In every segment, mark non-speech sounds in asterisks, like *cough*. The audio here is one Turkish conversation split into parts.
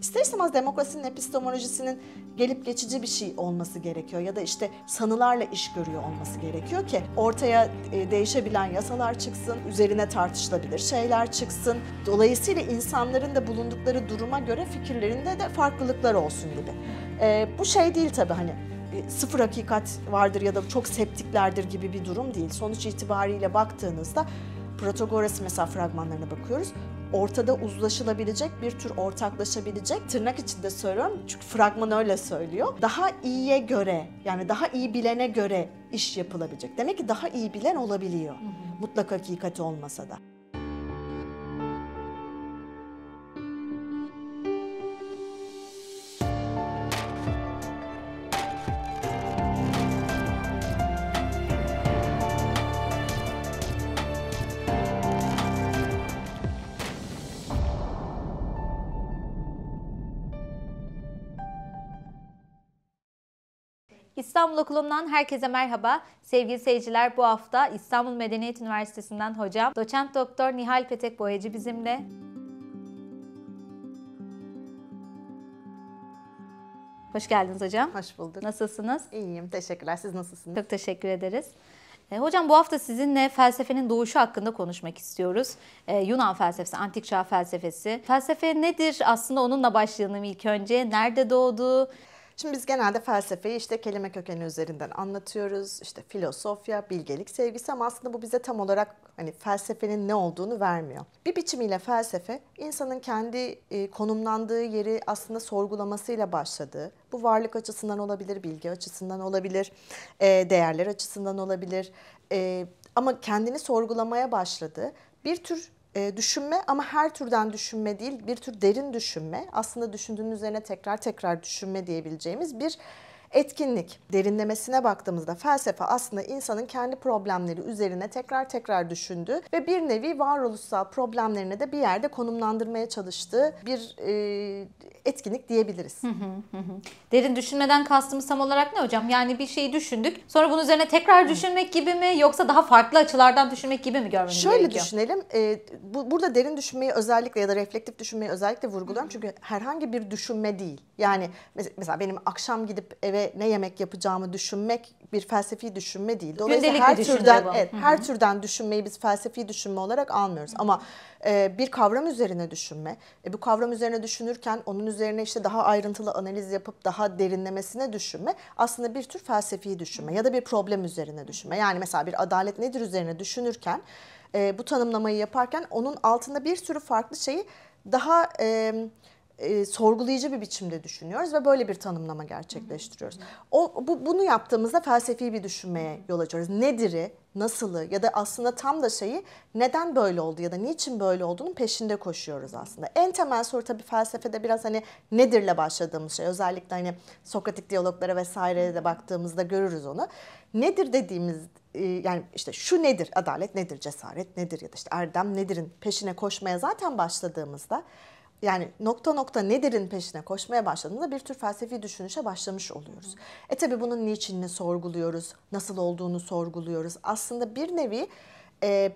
İster istemez demokrasinin epistemolojisinin gelip geçici bir şey olması gerekiyor ya da işte sanılarla iş görüyor olması gerekiyor ki ortaya e, değişebilen yasalar çıksın, üzerine tartışılabilir şeyler çıksın. Dolayısıyla insanların da bulundukları duruma göre fikirlerinde de farklılıklar olsun gibi. E, bu şey değil tabii hani e, sıfır hakikat vardır ya da çok septiklerdir gibi bir durum değil. Sonuç itibariyle baktığınızda Protagoras mesela fragmanlarına bakıyoruz ortada uzlaşılabilecek bir tür ortaklaşabilecek tırnak içinde söylüyorum çünkü fragman öyle söylüyor. Daha iyiye göre yani daha iyi bilene göre iş yapılabilecek. Demek ki daha iyi bilen olabiliyor. Hı hı. Mutlak hakikati olmasa da. İstanbul Okulu'ndan herkese merhaba. Sevgili seyirciler bu hafta İstanbul Medeniyet Üniversitesi'nden hocam doçent doktor Nihal Petek Boyacı bizimle. Hoş geldiniz hocam. Hoş bulduk. Nasılsınız? İyiyim, teşekkürler. Siz nasılsınız? Çok teşekkür ederiz. E, hocam bu hafta sizinle felsefenin doğuşu hakkında konuşmak istiyoruz. E, Yunan felsefesi, antik çağ felsefesi. Felsefe nedir? Aslında onunla başlayalım ilk önce. Nerede doğdu? Şimdi biz genelde felsefeyi işte kelime kökeni üzerinden anlatıyoruz. İşte filosofya, bilgelik, sevgisi ama aslında bu bize tam olarak hani felsefenin ne olduğunu vermiyor. Bir biçimiyle felsefe insanın kendi e, konumlandığı yeri aslında sorgulamasıyla başladığı, bu varlık açısından olabilir, bilgi açısından olabilir, e, değerler açısından olabilir e, ama kendini sorgulamaya başladı. Bir tür e, düşünme ama her türden düşünme değil bir tür derin düşünme aslında düşündüğün üzerine tekrar tekrar düşünme diyebileceğimiz bir etkinlik. Derinlemesine baktığımızda felsefe aslında insanın kendi problemleri üzerine tekrar tekrar düşündüğü ve bir nevi varoluşsal problemlerini de bir yerde konumlandırmaya çalıştığı bir e, etkinlik diyebiliriz. Derin düşünmeden kastımız tam olarak ne hocam? Yani bir şeyi düşündük sonra bunun üzerine tekrar düşünmek gibi mi yoksa daha farklı açılardan düşünmek gibi mi görmemiz gerekiyor? Şöyle düşünelim e, bu, burada derin düşünmeyi özellikle ya da reflektif düşünmeyi özellikle vurguluyorum. Çünkü herhangi bir düşünme değil. Yani mesela benim akşam gidip eve ne yemek yapacağımı düşünmek bir felsefi düşünme değil. Dolayısıyla Gündelik her bir türden evet, her türden düşünmeyi biz felsefi düşünme olarak almıyoruz. Ama e, bir kavram üzerine düşünme. E, bu kavram üzerine düşünürken onun üzerine işte daha ayrıntılı analiz yapıp daha derinlemesine düşünme aslında bir tür felsefi düşünme ya da bir problem üzerine düşünme. Yani mesela bir adalet nedir üzerine düşünürken e, bu tanımlamayı yaparken onun altında bir sürü farklı şeyi daha e, e, sorgulayıcı bir biçimde düşünüyoruz ve böyle bir tanımlama gerçekleştiriyoruz. O bu, bunu yaptığımızda felsefi bir düşünmeye yol açıyoruz. Nedir'i, nasılı ya da aslında tam da şeyi neden böyle oldu ya da niçin böyle olduğunun peşinde koşuyoruz aslında. En temel soru tabii felsefede biraz hani nedirle başladığımız şey. Özellikle hani Sokratik diyaloglara vesaireye de baktığımızda görürüz onu. Nedir dediğimiz e, yani işte şu nedir, adalet nedir, cesaret nedir ya da işte erdem nedirin peşine koşmaya zaten başladığımızda yani nokta nokta nedirin peşine koşmaya başladığında bir tür felsefi düşünüşe başlamış oluyoruz. E tabi bunun niçinini sorguluyoruz, nasıl olduğunu sorguluyoruz. Aslında bir nevi e,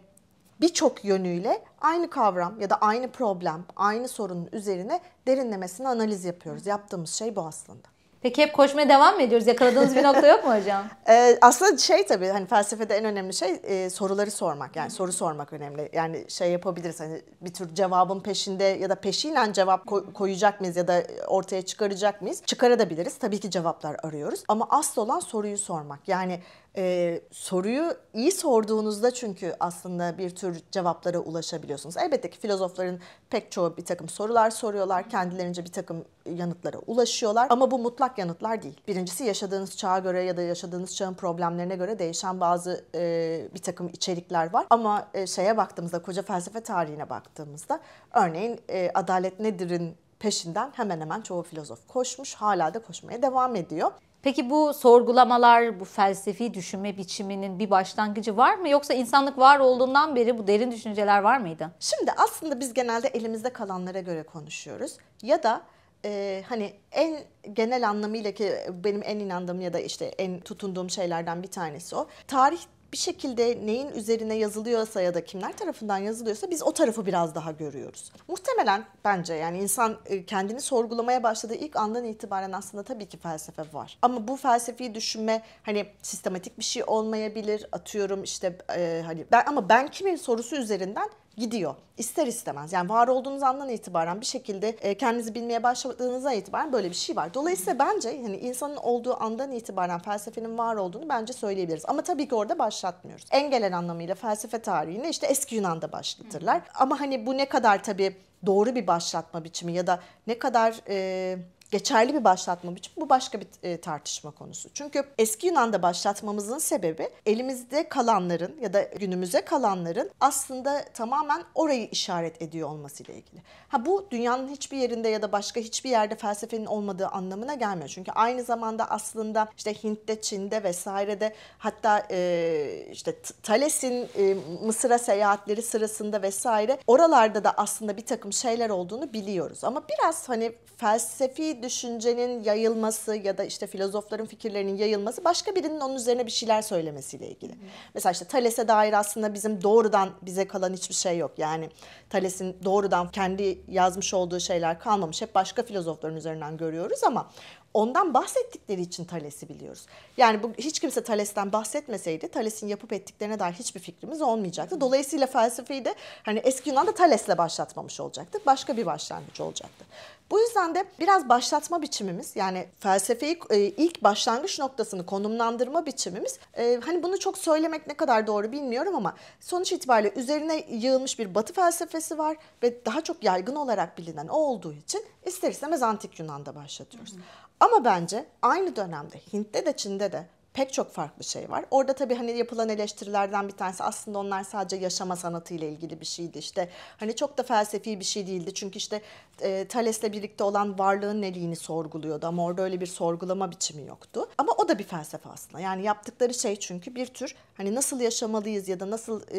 birçok yönüyle aynı kavram ya da aynı problem, aynı sorunun üzerine derinlemesine analiz yapıyoruz. Yaptığımız şey bu aslında. Peki hep koşmaya devam mı ediyoruz? Yakaladığınız bir nokta yok mu hocam? *laughs* Ee, aslında şey tabii hani felsefede en önemli şey e, soruları sormak. Yani soru sormak önemli. Yani şey yapabiliriz hani bir tür cevabın peşinde ya da peşiyle cevap ko- koyacak mıyız ya da ortaya çıkaracak mıyız? Çıkarabiliriz. Tabii ki cevaplar arıyoruz. Ama asıl olan soruyu sormak. Yani e, soruyu iyi sorduğunuzda çünkü aslında bir tür cevaplara ulaşabiliyorsunuz. Elbette ki filozofların pek çoğu bir takım sorular soruyorlar, kendilerince bir takım yanıtlara ulaşıyorlar ama bu mutlak yanıtlar değil. Birincisi yaşadığınız çağa göre ya da yaşadığınız çağın problemlerine göre değişen bazı e, bir takım içerikler var. Ama e, şeye baktığımızda, koca felsefe tarihine baktığımızda örneğin e, adalet nedir'in peşinden hemen hemen çoğu filozof koşmuş, hala da koşmaya devam ediyor. Peki bu sorgulamalar, bu felsefi düşünme biçiminin bir başlangıcı var mı? Yoksa insanlık var olduğundan beri bu derin düşünceler var mıydı? Şimdi aslında biz genelde elimizde kalanlara göre konuşuyoruz. Ya da e, hani en genel anlamıyla ki benim en inandığım ya da işte en tutunduğum şeylerden bir tanesi o. Tarih bir şekilde neyin üzerine yazılıyorsa ya da kimler tarafından yazılıyorsa biz o tarafı biraz daha görüyoruz. Muhtemelen bence yani insan e, kendini sorgulamaya başladığı ilk andan itibaren aslında tabii ki felsefe var. Ama bu felsefi düşünme hani sistematik bir şey olmayabilir. Atıyorum işte e, hani ben ama ben kimin sorusu üzerinden gidiyor. İster istemez yani var olduğunuz andan itibaren bir şekilde e, kendinizi bilmeye başladığınızdan itibaren böyle bir şey var. Dolayısıyla bence hani insanın olduğu andan itibaren felsefenin var olduğunu bence söyleyebiliriz. Ama tabii ki orada başlatmıyoruz. En genel anlamıyla felsefe tarihini işte eski Yunan'da başlatırlar. Ama hani bu ne kadar tabii doğru bir başlatma biçimi ya da ne kadar... E, geçerli bir başlatma biçimi bu başka bir e, tartışma konusu. Çünkü eski Yunan'da başlatmamızın sebebi elimizde kalanların ya da günümüze kalanların aslında tamamen orayı işaret ediyor olması ile ilgili. Ha bu dünyanın hiçbir yerinde ya da başka hiçbir yerde felsefenin olmadığı anlamına gelmiyor. Çünkü aynı zamanda aslında işte Hint'te, Çin'de vesairede hatta e, işte Thales'in e, Mısır'a seyahatleri sırasında vesaire oralarda da aslında bir takım şeyler olduğunu biliyoruz. Ama biraz hani felsefi düşüncenin yayılması ya da işte filozofların fikirlerinin yayılması başka birinin onun üzerine bir şeyler söylemesiyle ilgili. Hı. Mesela işte Thales'e dair aslında bizim doğrudan bize kalan hiçbir şey yok. Yani Thales'in doğrudan kendi yazmış olduğu şeyler kalmamış. Hep başka filozofların üzerinden görüyoruz ama ondan bahsettikleri için Thales'i biliyoruz. Yani bu hiç kimse Thales'ten bahsetmeseydi Thales'in yapıp ettiklerine dair hiçbir fikrimiz olmayacaktı. Dolayısıyla felsefeyi de hani eski Yunan'da Thales'le başlatmamış olacaktı, Başka bir başlangıç olacaktı. Bu yüzden de biraz başlatma biçimimiz yani felsefeyi e, ilk başlangıç noktasını konumlandırma biçimimiz e, hani bunu çok söylemek ne kadar doğru bilmiyorum ama sonuç itibariyle üzerine yığılmış bir batı felsefesi var ve daha çok yaygın olarak bilinen o olduğu için ister istemez antik Yunan'da başlatıyoruz. Hı hı. Ama bence aynı dönemde Hint'te de Çin'de de pek çok farklı şey var. Orada tabii hani yapılan eleştirilerden bir tanesi aslında onlar sadece yaşama sanatı ile ilgili bir şeydi. İşte hani çok da felsefi bir şey değildi. Çünkü işte e, Thales'le birlikte olan varlığın neliğini sorguluyordu ama orada öyle bir sorgulama biçimi yoktu. Ama o da bir felsefe aslında. Yani yaptıkları şey çünkü bir tür hani nasıl yaşamalıyız ya da nasıl e,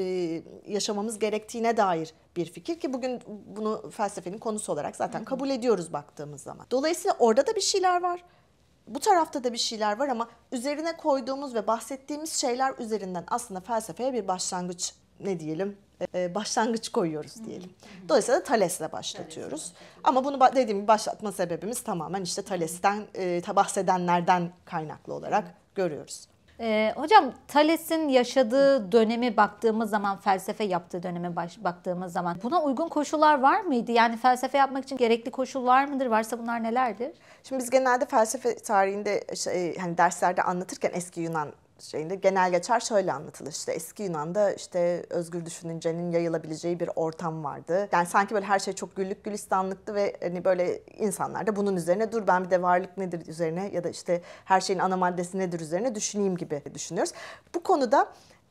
yaşamamız gerektiğine dair bir fikir ki bugün bunu felsefenin konusu olarak zaten kabul ediyoruz baktığımız zaman. Dolayısıyla orada da bir şeyler var bu tarafta da bir şeyler var ama üzerine koyduğumuz ve bahsettiğimiz şeyler üzerinden aslında felsefeye bir başlangıç ne diyelim e, e, başlangıç koyuyoruz diyelim. Dolayısıyla Thales'le başlatıyoruz. Ama bunu dediğim gibi başlatma sebebimiz tamamen işte Thales'ten e, bahsedenlerden kaynaklı olarak görüyoruz. Ee, hocam Thales'in yaşadığı dönemi baktığımız zaman, felsefe yaptığı döneme baş, baktığımız zaman buna uygun koşullar var mıydı? Yani felsefe yapmak için gerekli koşul var mıdır? Varsa bunlar nelerdir? Şimdi biz genelde felsefe tarihinde şey, hani derslerde anlatırken eski Yunan şeyinde genel geçer şöyle anlatılır. İşte eski Yunan'da işte özgür düşüncenin yayılabileceği bir ortam vardı. Yani sanki böyle her şey çok güllük gülistanlıktı ve hani böyle insanlar da bunun üzerine dur ben bir de varlık nedir üzerine ya da işte her şeyin ana maddesi nedir üzerine düşüneyim gibi düşünüyoruz. Bu konuda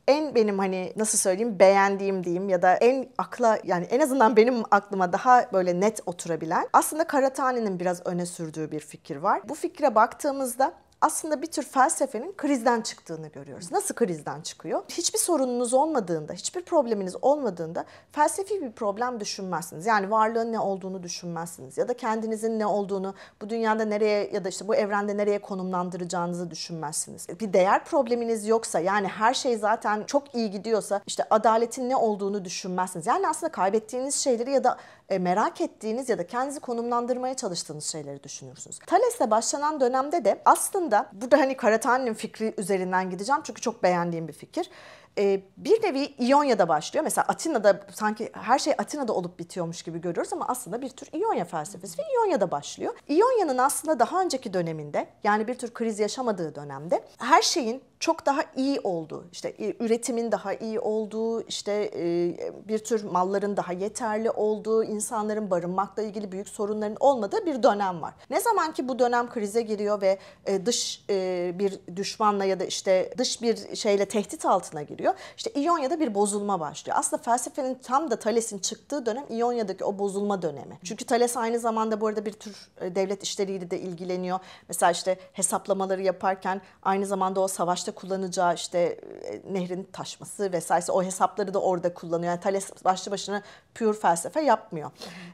en benim hani nasıl söyleyeyim beğendiğim diyeyim ya da en akla yani en azından benim aklıma daha böyle net oturabilen aslında Karatani'nin biraz öne sürdüğü bir fikir var. Bu fikre baktığımızda aslında bir tür felsefenin krizden çıktığını görüyoruz. Nasıl krizden çıkıyor? Hiçbir sorununuz olmadığında, hiçbir probleminiz olmadığında felsefi bir problem düşünmezsiniz. Yani varlığın ne olduğunu düşünmezsiniz ya da kendinizin ne olduğunu, bu dünyada nereye ya da işte bu evrende nereye konumlandıracağınızı düşünmezsiniz. Bir değer probleminiz yoksa yani her şey zaten çok iyi gidiyorsa işte adaletin ne olduğunu düşünmezsiniz. Yani aslında kaybettiğiniz şeyleri ya da e, merak ettiğiniz ya da kendinizi konumlandırmaya çalıştığınız şeyleri düşünürsünüz. Thales'le başlanan dönemde de aslında burada hani Karatani'nin fikri üzerinden gideceğim çünkü çok beğendiğim bir fikir e, bir nevi İonya'da başlıyor. Mesela Atina'da sanki her şey Atina'da olup bitiyormuş gibi görüyoruz ama aslında bir tür İonya felsefesi ve İonya'da başlıyor. İonya'nın aslında daha önceki döneminde yani bir tür kriz yaşamadığı dönemde her şeyin çok daha iyi olduğu, işte e, üretimin daha iyi olduğu, işte e, bir tür malların daha yeterli olduğu, insanların barınmakla ilgili büyük sorunların olmadığı bir dönem var. Ne zaman ki bu dönem krize giriyor ve e, dış bir düşmanla ya da işte dış bir şeyle tehdit altına giriyor görüyor. İşte İonya'da bir bozulma başlıyor. Aslında felsefenin tam da Thales'in çıktığı dönem İonya'daki o bozulma dönemi. Çünkü Thales aynı zamanda bu arada bir tür e, devlet işleriyle de ilgileniyor. Mesela işte hesaplamaları yaparken aynı zamanda o savaşta kullanacağı işte e, nehrin taşması vesaire o hesapları da orada kullanıyor. Yani Thales başlı başına pür felsefe yapmıyor.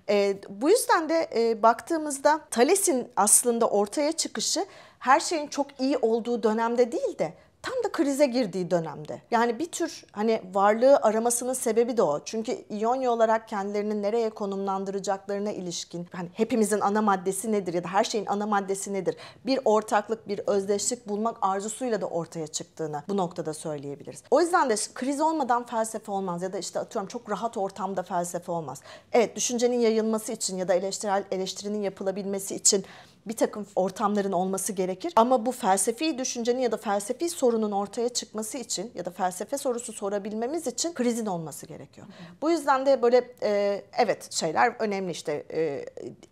E, bu yüzden de e, baktığımızda Thales'in aslında ortaya çıkışı her şeyin çok iyi olduğu dönemde değil de tam da krize girdiği dönemde. Yani bir tür hani varlığı aramasının sebebi de o. Çünkü İonya olarak kendilerini nereye konumlandıracaklarına ilişkin hani hepimizin ana maddesi nedir ya da her şeyin ana maddesi nedir? Bir ortaklık, bir özdeşlik bulmak arzusuyla da ortaya çıktığını bu noktada söyleyebiliriz. O yüzden de kriz olmadan felsefe olmaz ya da işte atıyorum çok rahat ortamda felsefe olmaz. Evet düşüncenin yayılması için ya da eleştirel eleştirinin yapılabilmesi için bir takım ortamların olması gerekir. Ama bu felsefi düşüncenin ya da felsefi sorunun ortaya çıkması için ya da felsefe sorusu sorabilmemiz için krizin olması gerekiyor. Bu yüzden de böyle e, evet şeyler önemli işte e,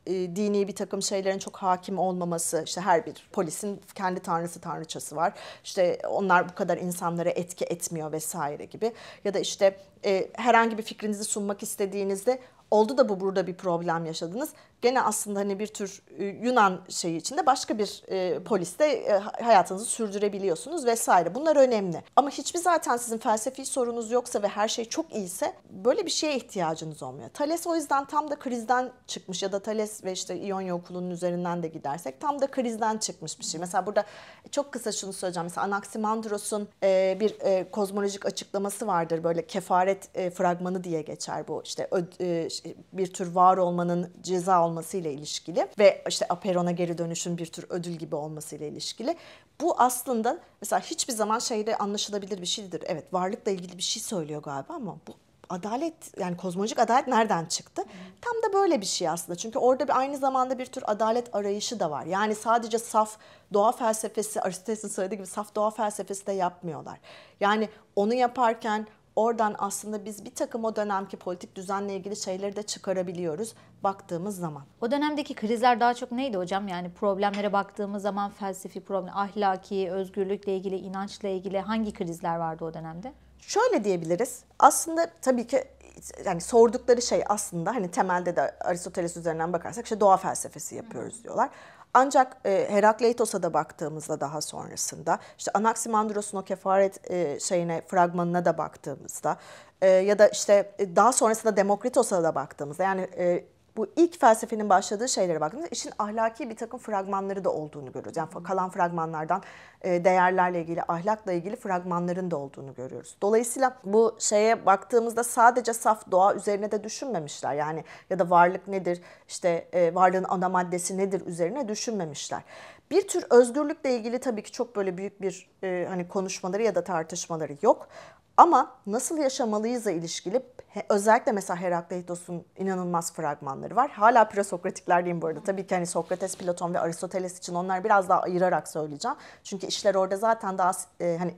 e, dini bir takım şeylerin çok hakim olmaması işte her bir polisin kendi tanrısı tanrıçası var. İşte onlar bu kadar insanlara etki etmiyor vesaire gibi. Ya da işte e, herhangi bir fikrinizi sunmak istediğinizde oldu da bu burada bir problem yaşadınız. Gene aslında hani bir tür e, Yunan şeyi içinde başka bir e, poliste e, hayatınızı sürdürebiliyorsunuz vesaire. Bunlar önemli. Ama hiçbir zaten sizin felsefi sorunuz yoksa ve her şey çok iyiyse böyle bir şeye ihtiyacınız olmuyor. Thales o yüzden tam da krizden çıkmış ya da Thales ve işte İonya okulunun üzerinden de gidersek tam da krizden çıkmış bir şey. Mesela burada e, çok kısa şunu söyleyeceğim. Mesela Anaximandros'un e, bir e, kozmolojik açıklaması vardır böyle kefaret e, fragmanı diye geçer bu işte ö, e, bir tür var olmanın ceza olmasıyla ilişkili ve işte Aperon'a geri dönüşün bir tür ödül gibi olmasıyla ilişkili. Bu aslında mesela hiçbir zaman şeyde anlaşılabilir bir şeydir. Evet varlıkla ilgili bir şey söylüyor galiba ama bu adalet yani kozmolojik adalet nereden çıktı? Hmm. Tam da böyle bir şey aslında. Çünkü orada bir, aynı zamanda bir tür adalet arayışı da var. Yani sadece saf doğa felsefesi Aristoteles'in söylediği gibi saf doğa felsefesi de yapmıyorlar. Yani onu yaparken Oradan aslında biz bir takım o dönemki politik düzenle ilgili şeyleri de çıkarabiliyoruz baktığımız zaman. O dönemdeki krizler daha çok neydi hocam? Yani problemlere baktığımız zaman felsefi problem, ahlaki, özgürlükle ilgili, inançla ilgili hangi krizler vardı o dönemde? Şöyle diyebiliriz. Aslında tabii ki yani sordukları şey aslında hani temelde de Aristoteles üzerinden bakarsak işte doğa felsefesi yapıyoruz diyorlar. Ancak e, Herakleitos'a da baktığımızda daha sonrasında işte Anaximandros'un o kefaret e, şeyine fragmanına da baktığımızda e, ya da işte e, daha sonrasında Demokritos'a da baktığımızda yani e, bu ilk felsefenin başladığı şeylere baktığımızda işin ahlaki bir takım fragmanları da olduğunu görüyoruz. Yani kalan fragmanlardan e, değerlerle ilgili, ahlakla ilgili fragmanların da olduğunu görüyoruz. Dolayısıyla bu şeye baktığımızda sadece saf doğa üzerine de düşünmemişler. Yani ya da varlık nedir, işte e, varlığın ana maddesi nedir üzerine düşünmemişler. Bir tür özgürlükle ilgili tabii ki çok böyle büyük bir e, hani konuşmaları ya da tartışmaları yok. Ama nasıl yaşamalıyızla ilişkili özellikle mesela Herakleitos'un inanılmaz fragmanları var. Hala presokratikler bu arada. Tabii ki hani Sokrates, Platon ve Aristoteles için onlar biraz daha ayırarak söyleyeceğim. Çünkü işler orada zaten daha e, hani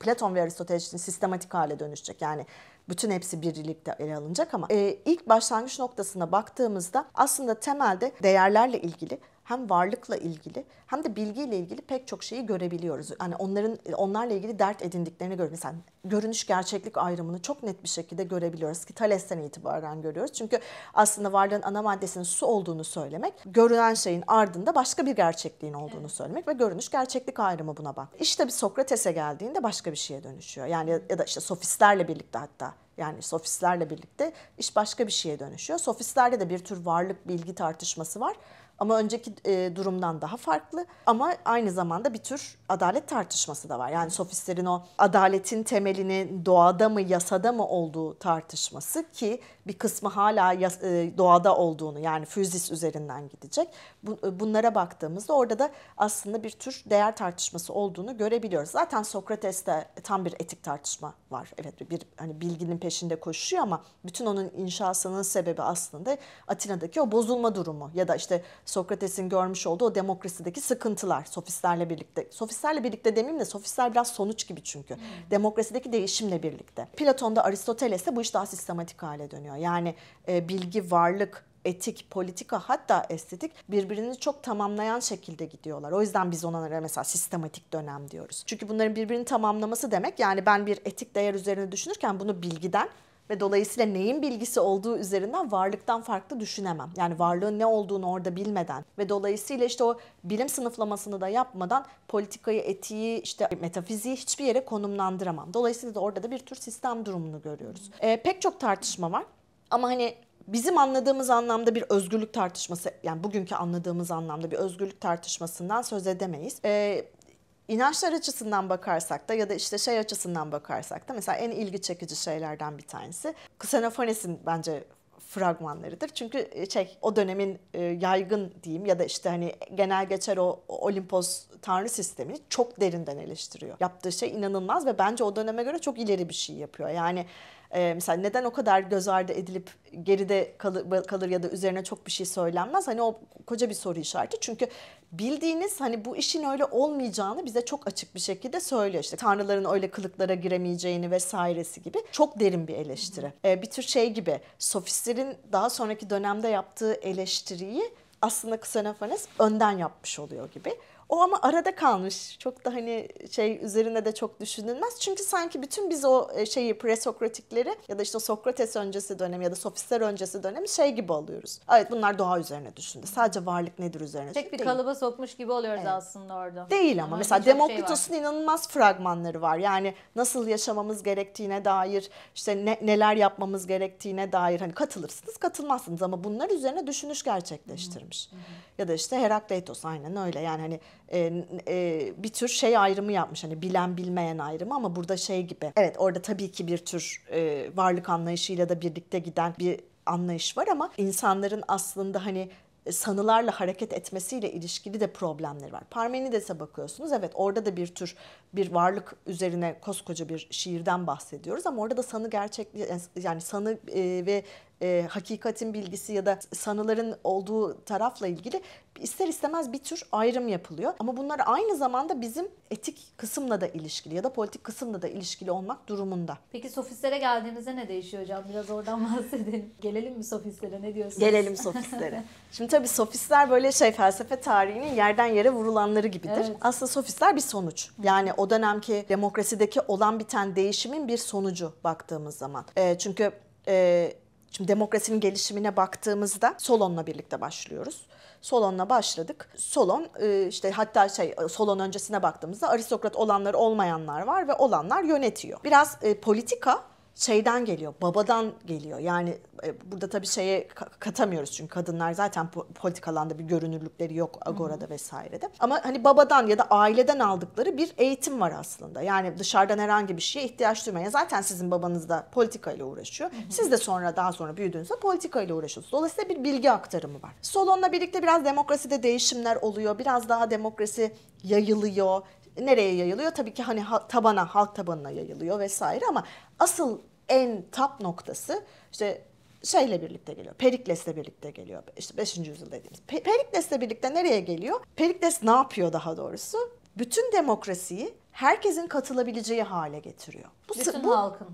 Platon ve Aristoteles için sistematik hale dönüşecek. Yani bütün hepsi birlikte ele alınacak ama e, ilk başlangıç noktasına baktığımızda aslında temelde değerlerle ilgili hem varlıkla ilgili hem de bilgiyle ilgili pek çok şeyi görebiliyoruz. Hani onların onlarla ilgili dert edindiklerini görüyoruz. Mesela görünüş gerçeklik ayrımını çok net bir şekilde görebiliyoruz ki Thales'ten itibaren görüyoruz. Çünkü aslında varlığın ana maddesinin su olduğunu söylemek, görünen şeyin ardında başka bir gerçekliğin olduğunu söylemek ve görünüş gerçeklik ayrımı buna bak. İşte bir Sokrates'e geldiğinde başka bir şeye dönüşüyor. Yani ya da işte sofistlerle birlikte hatta yani sofistlerle birlikte iş başka bir şeye dönüşüyor. Sofistlerde de bir tür varlık bilgi tartışması var. Ama önceki e, durumdan daha farklı. Ama aynı zamanda bir tür adalet tartışması da var. Yani sofistlerin o adaletin temelini doğada mı yasada mı olduğu tartışması ki bir kısmı hala yas, e, doğada olduğunu yani füzis üzerinden gidecek. Bu, e, bunlara baktığımızda orada da aslında bir tür değer tartışması olduğunu görebiliyoruz. Zaten Sokrates'te tam bir etik tartışma var. Evet bir hani bilginin peşinde koşuyor ama bütün onun inşasının sebebi aslında Atina'daki o bozulma durumu ya da işte Sokrates'in görmüş olduğu o demokrasideki sıkıntılar sofistlerle birlikte. Sofistlerle birlikte demeyeyim de sofistler biraz sonuç gibi çünkü. Hmm. Demokrasideki değişimle birlikte. Platon'da Aristoteles'te bu iş daha sistematik hale dönüyor. Yani e, bilgi, varlık, etik, politika hatta estetik birbirini çok tamamlayan şekilde gidiyorlar. O yüzden biz ona mesela sistematik dönem diyoruz. Çünkü bunların birbirini tamamlaması demek yani ben bir etik değer üzerine düşünürken bunu bilgiden ve dolayısıyla neyin bilgisi olduğu üzerinden varlıktan farklı düşünemem. Yani varlığın ne olduğunu orada bilmeden ve dolayısıyla işte o bilim sınıflamasını da yapmadan politikayı, etiği, işte metafiziği hiçbir yere konumlandıramam. Dolayısıyla da orada da bir tür sistem durumunu görüyoruz. E, pek çok tartışma var. Ama hani bizim anladığımız anlamda bir özgürlük tartışması yani bugünkü anladığımız anlamda bir özgürlük tartışmasından söz edemeyiz. Ee, inançlar açısından bakarsak da ya da işte şey açısından bakarsak da mesela en ilgi çekici şeylerden bir tanesi Xenofanes'in bence fragmanlarıdır. Çünkü e, şey o dönemin e, yaygın diyeyim ya da işte hani genel geçer o Olimpos tanrı sistemini çok derinden eleştiriyor. Yaptığı şey inanılmaz ve bence o döneme göre çok ileri bir şey yapıyor. Yani e, mesela neden o kadar göz ardı edilip geride kalır, kalır ya da üzerine çok bir şey söylenmez? Hani o koca bir soru işareti. Çünkü bildiğiniz hani bu işin öyle olmayacağını bize çok açık bir şekilde söylüyor. İşte tanrıların öyle kılıklara giremeyeceğini vesairesi gibi çok derin bir eleştiri. E, bir tür şey gibi sofistlerin daha sonraki dönemde yaptığı eleştiriyi aslında Ksenafanes önden yapmış oluyor gibi. O ama arada kalmış. Çok da hani şey üzerine de çok düşünülmez. Çünkü sanki bütün biz o e, şeyi presokratikleri ya da işte Sokrates öncesi dönem ya da sofistler öncesi dönemi şey gibi alıyoruz. Evet bunlar doğa üzerine düşündü. Sadece varlık nedir üzerine Tek bir kalıba sokmuş gibi oluyoruz evet. aslında orada. Değil ama, ama mesela Demokritos'un şey inanılmaz fragmanları var. Yani nasıl yaşamamız gerektiğine dair işte ne, neler yapmamız gerektiğine dair hani katılırsınız katılmazsınız ama bunlar üzerine düşünüş gerçekleştirmiş. Hı hı. Ya da işte Herakleitos aynen öyle yani hani e, e, bir tür şey ayrımı yapmış. Hani bilen bilmeyen ayrımı ama burada şey gibi. Evet orada tabii ki bir tür e, varlık anlayışıyla da birlikte giden bir anlayış var ama insanların aslında hani sanılarla hareket etmesiyle ilişkili de problemleri var. Parmenides'e bakıyorsunuz. Evet orada da bir tür bir varlık üzerine koskoca bir şiirden bahsediyoruz ama orada da sanı gerçek yani sanı e, ve e, hakikatin bilgisi ya da sanıların olduğu tarafla ilgili ister istemez bir tür ayrım yapılıyor. Ama bunlar aynı zamanda bizim etik kısımla da ilişkili ya da politik kısımla da ilişkili olmak durumunda. Peki sofistlere geldiğimizde ne değişiyor hocam? Biraz oradan *laughs* bahsedelim. Gelelim mi sofistlere ne diyorsunuz? Gelelim sofistlere. *laughs* Şimdi tabii sofistler böyle şey felsefe tarihinin yerden yere vurulanları gibidir. Evet. Aslında sofistler bir sonuç. Yani o o dönemki demokrasideki olan biten değişimin bir sonucu baktığımız zaman. E, çünkü e, Şimdi demokrasinin gelişimine baktığımızda Solon'la birlikte başlıyoruz. Solon'la başladık. Solon e, işte hatta şey Solon öncesine baktığımızda aristokrat olanlar olmayanlar var ve olanlar yönetiyor. Biraz e, politika şeyden geliyor, babadan geliyor. Yani e, burada tabii şeye katamıyoruz çünkü kadınlar zaten politik alanda bir görünürlükleri yok agorada vesairede. Ama hani babadan ya da aileden aldıkları bir eğitim var aslında. Yani dışarıdan herhangi bir şeye ihtiyaç duymayan zaten sizin babanız da politikayla uğraşıyor. Siz de sonra daha sonra büyüdüğünüzde politikayla uğraşıyorsunuz. Dolayısıyla bir bilgi aktarımı var. Solon'la birlikte biraz demokraside değişimler oluyor. Biraz daha demokrasi yayılıyor nereye yayılıyor? Tabii ki hani tabana, halk tabanına yayılıyor vesaire ama asıl en tap noktası işte şeyle birlikte geliyor. Perikles'le birlikte geliyor. İşte 5. yüzyıl dediğimiz. Pe- Perikles'le birlikte nereye geliyor? Perikles ne yapıyor daha doğrusu? Bütün demokrasiyi herkesin katılabileceği hale getiriyor. Bu, Bütün bu, halkın.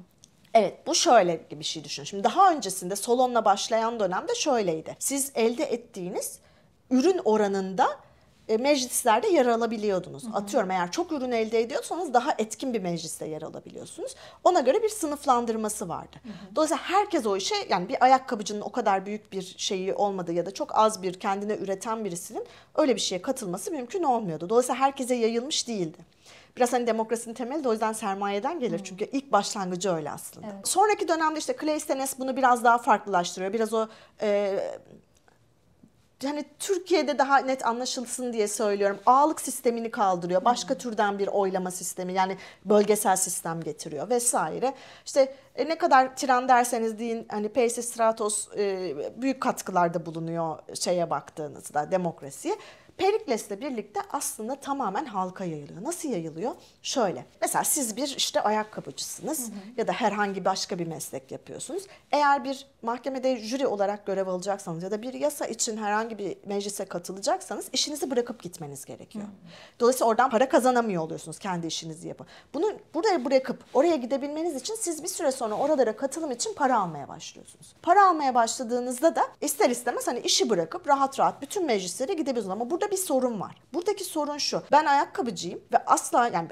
Evet bu şöyle bir şey düşünün. Şimdi daha öncesinde Solon'la başlayan dönemde şöyleydi. Siz elde ettiğiniz ürün oranında e, meclislerde yer alabiliyordunuz. Hı hı. Atıyorum eğer çok ürün elde ediyorsanız daha etkin bir mecliste yer alabiliyorsunuz. Ona göre bir sınıflandırması vardı. Hı hı. Dolayısıyla herkes o işe yani bir ayakkabıcının o kadar büyük bir şeyi olmadığı ya da çok az bir kendine üreten birisinin öyle bir şeye katılması mümkün olmuyordu. Dolayısıyla herkese yayılmış değildi. Biraz hani demokrasinin temeli de o yüzden sermayeden gelir. Hmm. Çünkü ilk başlangıcı öyle aslında. Evet. Sonraki dönemde işte Claystenes bunu biraz daha farklılaştırıyor. Biraz o e, hani Türkiye'de daha net anlaşılsın diye söylüyorum. Ağalık sistemini kaldırıyor. Başka türden bir oylama sistemi yani bölgesel sistem getiriyor vesaire. İşte e, ne kadar tren derseniz deyin hani Pace Stratos e, büyük katkılarda bulunuyor şeye baktığınızda demokrasiye. Perikles ile birlikte aslında tamamen halka yayılıyor. Nasıl yayılıyor? Şöyle. Mesela siz bir işte ayakkabıcısınız hı hı. ya da herhangi başka bir meslek yapıyorsunuz. Eğer bir mahkemede jüri olarak görev alacaksanız ya da bir yasa için herhangi bir meclise katılacaksanız işinizi bırakıp gitmeniz gerekiyor. Hı hı. Dolayısıyla oradan para kazanamıyor oluyorsunuz kendi işinizi yapın. Bunu buraya bırakıp oraya gidebilmeniz için siz bir süre sonra oralara katılım için para almaya başlıyorsunuz. Para almaya başladığınızda da ister istemez hani işi bırakıp rahat rahat bütün meclislere gidebiliyorsunuz ama burada burada bir sorun var. Buradaki sorun şu. Ben ayakkabıcıyım ve asla yani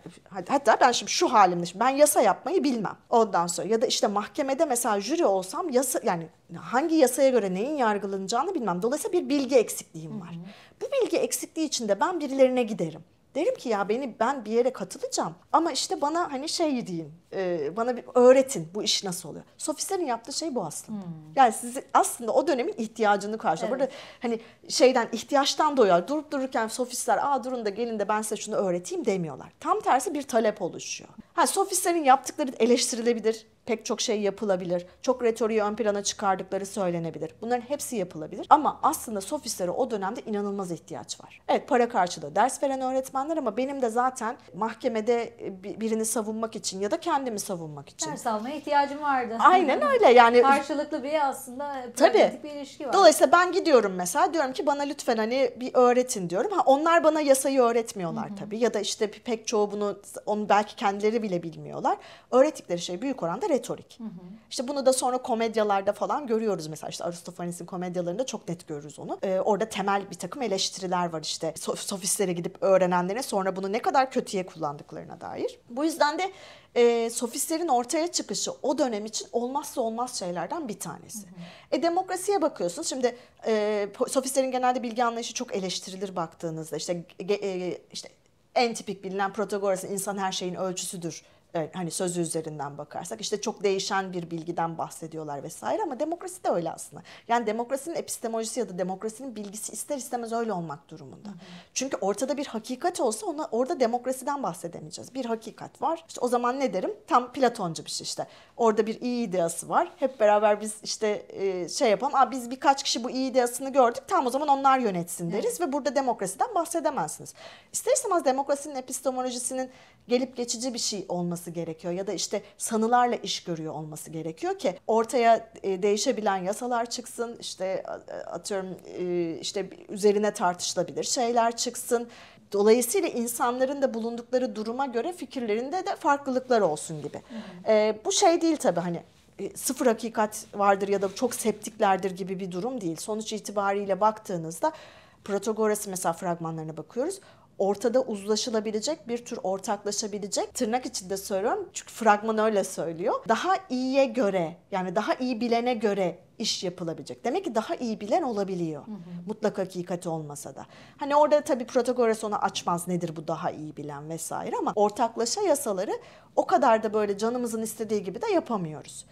hatta ben şimdi şu halimde ben yasa yapmayı bilmem. Ondan sonra ya da işte mahkemede mesela jüri olsam yasa yani hangi yasaya göre neyin yargılanacağını bilmem. Dolayısıyla bir bilgi eksikliğim var. Hı hı. Bu bilgi eksikliği içinde ben birilerine giderim. Derim ki ya beni ben bir yere katılacağım ama işte bana hani şey deyin e, bana bir öğretin bu iş nasıl oluyor. Sofistlerin yaptığı şey bu aslında. Hmm. Yani sizi aslında o dönemin ihtiyacını karşılıyor. Evet. Burada hani şeyden ihtiyaçtan doyar. Durup dururken sofistler aa durun da gelin de ben size şunu öğreteyim demiyorlar. Tam tersi bir talep oluşuyor. Ha sofistlerin yaptıkları eleştirilebilir. Pek çok şey yapılabilir. Çok retoriği ön plana çıkardıkları söylenebilir. Bunların hepsi yapılabilir. Ama aslında sofistlere o dönemde inanılmaz ihtiyaç var. Evet para karşılığı ders veren öğretmenler ama benim de zaten mahkemede e, birini savunmak için ya da kendi kendimi savunmak için. Ders almaya ihtiyacım vardı. Aynen *laughs* öyle yani. Karşılıklı bir aslında tabii. bir ilişki var. Dolayısıyla ben gidiyorum mesela diyorum ki bana lütfen hani bir öğretin diyorum. Ha onlar bana yasayı öğretmiyorlar tabi. ya da işte pek çoğu bunu onu belki kendileri bile bilmiyorlar. Öğrettikleri şey büyük oranda retorik. Hı-hı. İşte bunu da sonra komedyalarda falan görüyoruz mesela işte Aristofanes'in komedyalarında çok net görürüz onu. Ee, orada temel bir takım eleştiriler var işte sofistlere gidip öğrenenlere sonra bunu ne kadar kötüye kullandıklarına dair. Bu yüzden de e, sofistlerin ortaya çıkışı o dönem için olmazsa olmaz şeylerden bir tanesi. Hı hı. E demokrasiye bakıyorsunuz. Şimdi e, sofistlerin genelde bilgi anlayışı çok eleştirilir baktığınızda. İşte e, işte en tipik bilinen Protagoras'ın insan her şeyin ölçüsüdür e, hani sözü üzerinden bakarsak işte çok değişen bir bilgiden bahsediyorlar vesaire ama demokrasi de öyle aslında. Yani demokrasinin epistemolojisi ya da demokrasinin bilgisi ister istemez öyle olmak durumunda. Hı. Çünkü ortada bir hakikat olsa ona orada demokrasiden bahsedemeyeceğiz. Bir hakikat var. İşte o zaman ne derim? Tam Platoncu bir şey işte. Orada bir iyi ideası var. Hep beraber biz işte e, şey yapalım. Aa biz birkaç kişi bu iyi ideasını gördük. Tam o zaman onlar yönetsin deriz Hı. ve burada demokrasiden bahsedemezsiniz. İster istemez demokrasinin epistemolojisinin gelip geçici bir şey olması olması gerekiyor ya da işte sanılarla iş görüyor olması gerekiyor ki ortaya e, değişebilen yasalar çıksın işte e, atıyorum e, işte üzerine tartışılabilir şeyler çıksın. Dolayısıyla insanların da bulundukları duruma göre fikirlerinde de farklılıklar olsun gibi. Hı hı. bu şey değil tabii hani sıfır hakikat vardır ya da çok septiklerdir gibi bir durum değil. Sonuç itibariyle baktığınızda Protagoras mesela fragmanlarına bakıyoruz ortada uzlaşılabilecek bir tür ortaklaşabilecek tırnak içinde söylüyorum çünkü fragman öyle söylüyor. Daha iyiye göre yani daha iyi bilene göre iş yapılabilecek. Demek ki daha iyi bilen olabiliyor. Hı hı. Mutlak hakikati olmasa da. Hani orada tabii Protagoras onu açmaz nedir bu daha iyi bilen vesaire ama ortaklaşa yasaları o kadar da böyle canımızın istediği gibi de yapamıyoruz.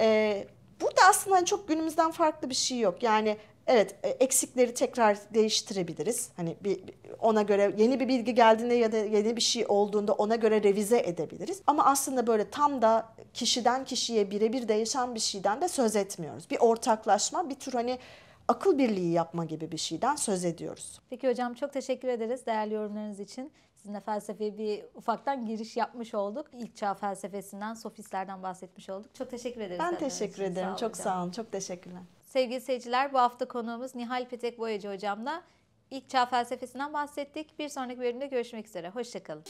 Ee, burada aslında hani çok günümüzden farklı bir şey yok. Yani Evet e, eksikleri tekrar değiştirebiliriz. Hani bir, ona göre yeni bir bilgi geldiğinde ya da yeni bir şey olduğunda ona göre revize edebiliriz. Ama aslında böyle tam da kişiden kişiye birebir değişen bir şeyden de söz etmiyoruz. Bir ortaklaşma bir tür hani akıl birliği yapma gibi bir şeyden söz ediyoruz. Peki hocam çok teşekkür ederiz değerli yorumlarınız için. Sizinle felsefeye bir ufaktan giriş yapmış olduk. İlk çağ felsefesinden, sofistlerden bahsetmiş olduk. Çok teşekkür ederiz. Ben teşekkür ederim. Sağ çok hocam. sağ olun. Çok teşekkürler. Sevgili seyirciler bu hafta konuğumuz Nihal Petek Boyacı hocamla ilk çağ felsefesinden bahsettik. Bir sonraki bölümde görüşmek üzere. Hoşçakalın.